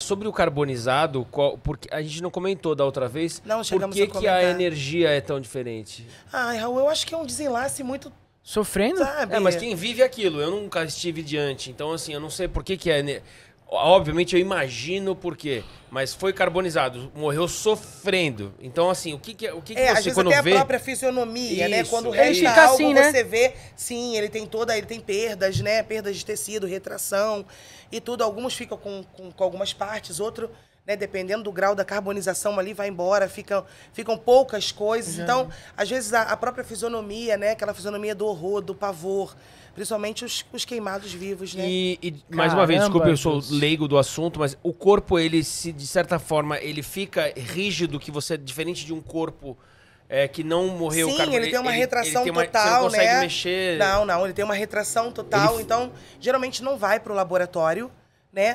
Sobre o carbonizado, qual, porque a gente não comentou da outra vez. Não, chegamos Por que, a que a energia é tão diferente? Ai, ah, Raul, eu acho que é um desenlace muito. Sofrendo? Sabe? É, mas quem vive é aquilo, eu nunca estive diante. Então, assim, eu não sei por que, que é. Obviamente eu imagino por quê, mas foi carbonizado, morreu sofrendo. Então, assim, o que, que o que, que é, você às vezes até a própria fisionomia, né? Isso. né? Quando ele resta fica algo, assim, né? você vê, sim, ele tem toda, ele tem perdas, né? Perdas de tecido, retração e tudo. Alguns ficam com, com, com algumas partes, outro né, dependendo do grau da carbonização ali, vai embora, ficam, ficam poucas coisas. Já. Então, às vezes, a, a, própria fisionomia, né, aquela fisionomia do horror, do pavor, principalmente os, os queimados vivos, né? E, e mais uma vez, desculpe eu sou leigo do assunto, mas o corpo, ele, se de certa forma, ele fica rígido, que você é diferente de um corpo... É, que não morreu. Sim, ele, tem uma ele, retração ele tem uma, total, você não consegue né? Mexer. Não, não, ele tem uma retração total, então geralmente não vai para o laboratório, né?